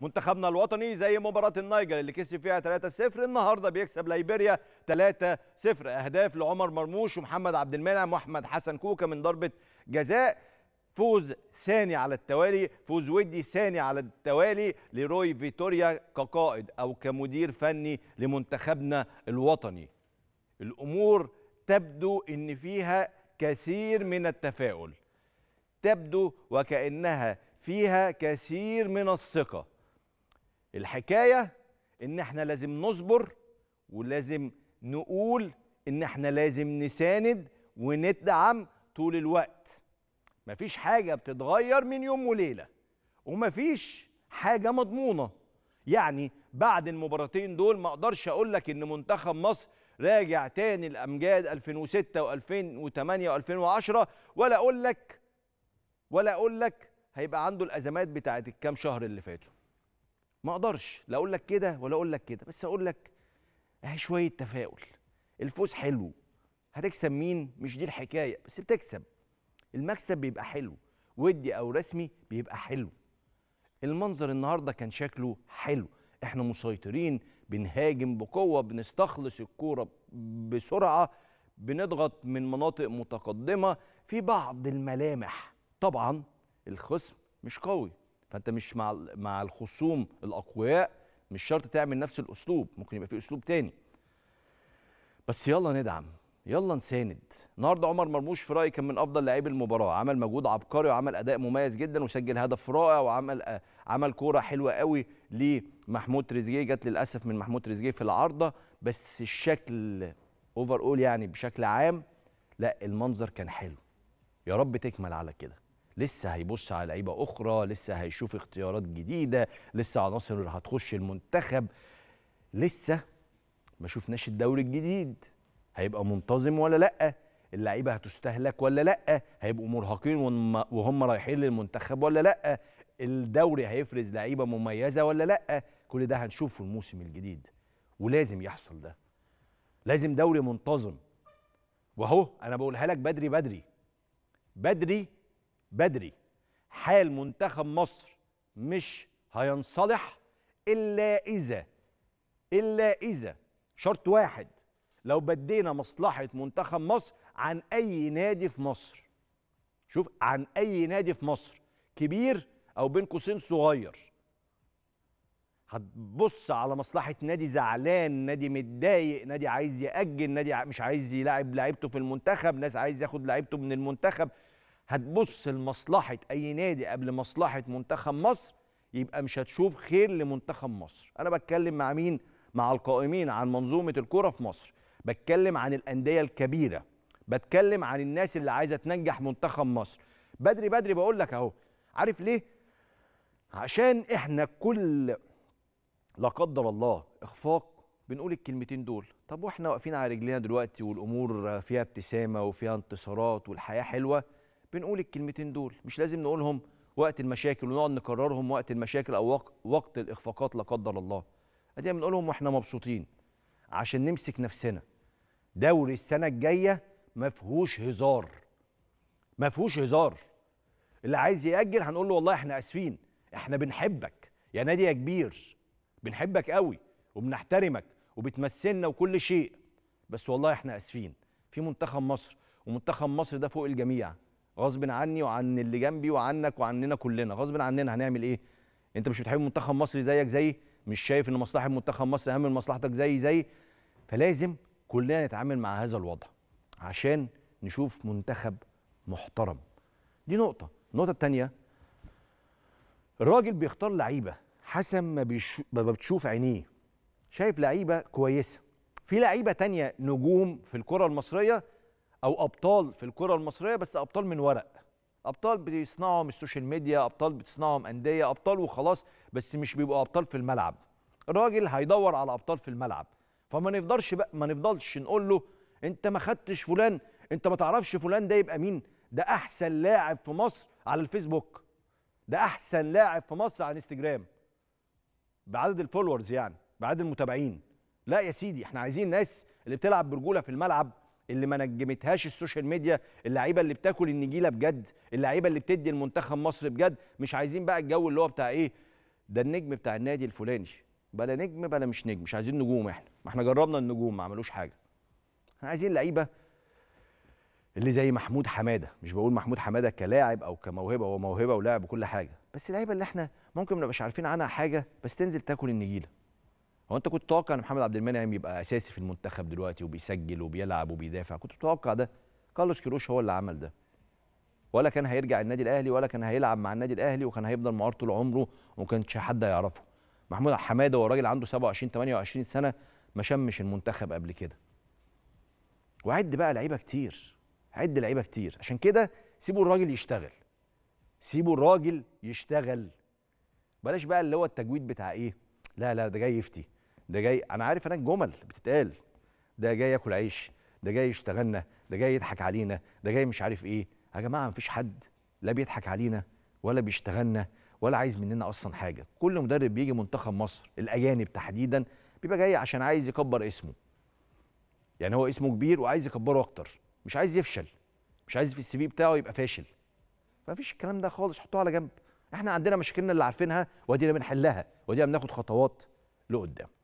منتخبنا الوطني زي مباراه النيجر اللي كسب فيها 3-0 النهارده بيكسب ليبيريا 3-0 اهداف لعمر مرموش ومحمد عبد المنعم واحمد حسن كوكا من ضربه جزاء فوز ثاني على التوالي فوز ودي ثاني على التوالي لروي فيتوريا كقائد او كمدير فني لمنتخبنا الوطني الامور تبدو ان فيها كثير من التفاؤل تبدو وكانها فيها كثير من الثقه الحكايه ان احنا لازم نصبر ولازم نقول ان احنا لازم نساند وندعم طول الوقت مفيش حاجه بتتغير من يوم وليله ومفيش حاجه مضمونه يعني بعد المباراتين دول ما اقدرش اقول لك ان منتخب مصر راجع تاني الامجاد 2006 و2008 و2010 ولا اقول لك ولا اقول لك هيبقى عنده الازمات بتاعت الكام شهر اللي فاتوا ما اقدرش لا اقول لك كده ولا اقول لك كده بس اقول لك اهي شويه تفاؤل الفوز حلو هتكسب مين مش دي الحكايه بس بتكسب المكسب بيبقى حلو ودي او رسمي بيبقى حلو المنظر النهارده كان شكله حلو احنا مسيطرين بنهاجم بقوه بنستخلص الكوره بسرعه بنضغط من مناطق متقدمه في بعض الملامح طبعا الخصم مش قوي فانت مش مع مع الخصوم الاقوياء مش شرط تعمل نفس الاسلوب ممكن يبقى في اسلوب تاني بس يلا ندعم يلا نساند النهارده عمر مرموش في رايي كان من افضل لاعبي المباراه عمل مجهود عبقري وعمل اداء مميز جدا وسجل هدف رائع وعمل آه، عمل كوره حلوه قوي لمحمود تريزيجيه جت للاسف من محمود تريزيجيه في العارضه بس الشكل اوفر اول يعني بشكل عام لا المنظر كان حلو يا رب تكمل على كده لسه هيبص على لعيبه اخرى لسه هيشوف اختيارات جديده لسه عناصر هتخش المنتخب لسه ما شفناش الدوري الجديد هيبقى منتظم ولا لا اللعيبه هتستهلك ولا لا هيبقوا مرهقين وهم رايحين للمنتخب ولا لا الدوري هيفرز لعيبه مميزه ولا لا كل ده هنشوفه الموسم الجديد ولازم يحصل ده لازم دوري منتظم واهو انا بقولها لك بدري بدري بدري بدري حال منتخب مصر مش هينصلح الا اذا الا اذا شرط واحد لو بدينا مصلحه منتخب مصر عن اي نادي في مصر شوف عن اي نادي في مصر كبير او بين قوسين صغير هتبص على مصلحه نادي زعلان نادي متضايق نادي عايز ياجل نادي مش عايز يلعب لعيبته في المنتخب ناس عايز ياخد لعيبته من المنتخب هتبص لمصلحه اي نادي قبل مصلحه منتخب مصر يبقى مش هتشوف خير لمنتخب مصر انا بتكلم مع مين مع القائمين عن منظومه الكره في مصر بتكلم عن الانديه الكبيره بتكلم عن الناس اللي عايزه تنجح منتخب مصر بدري بدري بقول لك اهو عارف ليه عشان احنا كل لا قدر الله اخفاق بنقول الكلمتين دول طب واحنا واقفين على رجلينا دلوقتي والامور فيها ابتسامه وفيها انتصارات والحياه حلوه بنقول الكلمتين دول مش لازم نقولهم وقت المشاكل ونقعد نكررهم وقت المشاكل او وقت الاخفاقات لا قدر الله ادينا بنقولهم واحنا مبسوطين عشان نمسك نفسنا دوري السنه الجايه ما فيهوش هزار ما فيهوش هزار اللي عايز ياجل هنقول له والله احنا اسفين احنا بنحبك يا نادي يا كبير بنحبك قوي وبنحترمك وبتمثلنا وكل شيء بس والله احنا اسفين في منتخب مصر ومنتخب مصر ده فوق الجميع غصب عني وعن اللي جنبي وعنك وعننا كلنا غصب عننا هنعمل ايه انت مش بتحب منتخب مصر زيك زي مش شايف ان مصلحه منتخب مصر اهم من مصلحتك زي زي فلازم كلنا نتعامل مع هذا الوضع عشان نشوف منتخب محترم دي نقطه النقطه الثانيه الراجل بيختار لعيبه حسب ما, بيش... ما بتشوف عينيه شايف لعيبه كويسه في لعيبه تانية نجوم في الكره المصريه او ابطال في الكره المصريه بس ابطال من ورق ابطال بيصنعهم السوشيال ميديا ابطال بتصنعهم انديه ابطال وخلاص بس مش بيبقوا ابطال في الملعب الراجل هيدور على ابطال في الملعب فما نفضلش بقى ما نفضلش نقول له انت ما خدتش فلان انت ما تعرفش فلان ده يبقى مين ده احسن لاعب في مصر على الفيسبوك ده احسن لاعب في مصر على انستجرام بعدد الفولورز يعني بعدد المتابعين لا يا سيدي احنا عايزين ناس اللي بتلعب برجوله في الملعب اللي ما نجمتهاش السوشيال ميديا اللعيبه اللي بتاكل النجيله بجد اللعيبه اللي بتدي المنتخب مصر بجد مش عايزين بقى الجو اللي هو بتاع ايه ده النجم بتاع النادي الفلاني بلا نجم بلا مش نجم مش عايزين نجوم احنا ما احنا جربنا النجوم ما عملوش حاجه احنا عايزين لعيبه اللي زي محمود حماده مش بقول محمود حماده كلاعب او كموهبه هو موهبه ولاعب وكل حاجه بس اللعيبه اللي احنا ممكن ما نبقاش عارفين عنها حاجه بس تنزل تاكل النجيله هو انت كنت تتوقع ان محمد عبد المنعم يبقى اساسي في المنتخب دلوقتي وبيسجل وبيلعب وبيدافع كنت تتوقع ده كارلوس كيروش هو اللي عمل ده ولا كان هيرجع النادي الاهلي ولا كان هيلعب مع النادي الاهلي وكان هيفضل معار طول عمره وما كانش حد هيعرفه محمود حماده هو راجل عنده 27 28 سنه ما شمش المنتخب قبل كده وعد بقى لعيبه كتير عد لعيبه كتير عشان كده سيبوا الراجل يشتغل سيبوا الراجل يشتغل بلاش بقى اللي هو التجويد بتاع ايه لا لا ده جاي يفتي ده جاي انا عارف انا الجمل بتتقال ده جاي ياكل عيش ده جاي يشتغلنا ده جاي يضحك علينا ده جاي مش عارف ايه يا جماعه مفيش حد لا بيضحك علينا ولا بيشتغلنا ولا عايز مننا اصلا حاجه كل مدرب بيجي منتخب مصر الاجانب تحديدا بيبقى جاي عشان عايز يكبر اسمه يعني هو اسمه كبير وعايز يكبره اكتر مش عايز يفشل مش عايز في السي في بتاعه يبقى فاشل مفيش الكلام ده خالص حطوه على جنب احنا عندنا مشاكلنا اللي عارفينها وادينا بنحلها وادينا بناخد خطوات لقدام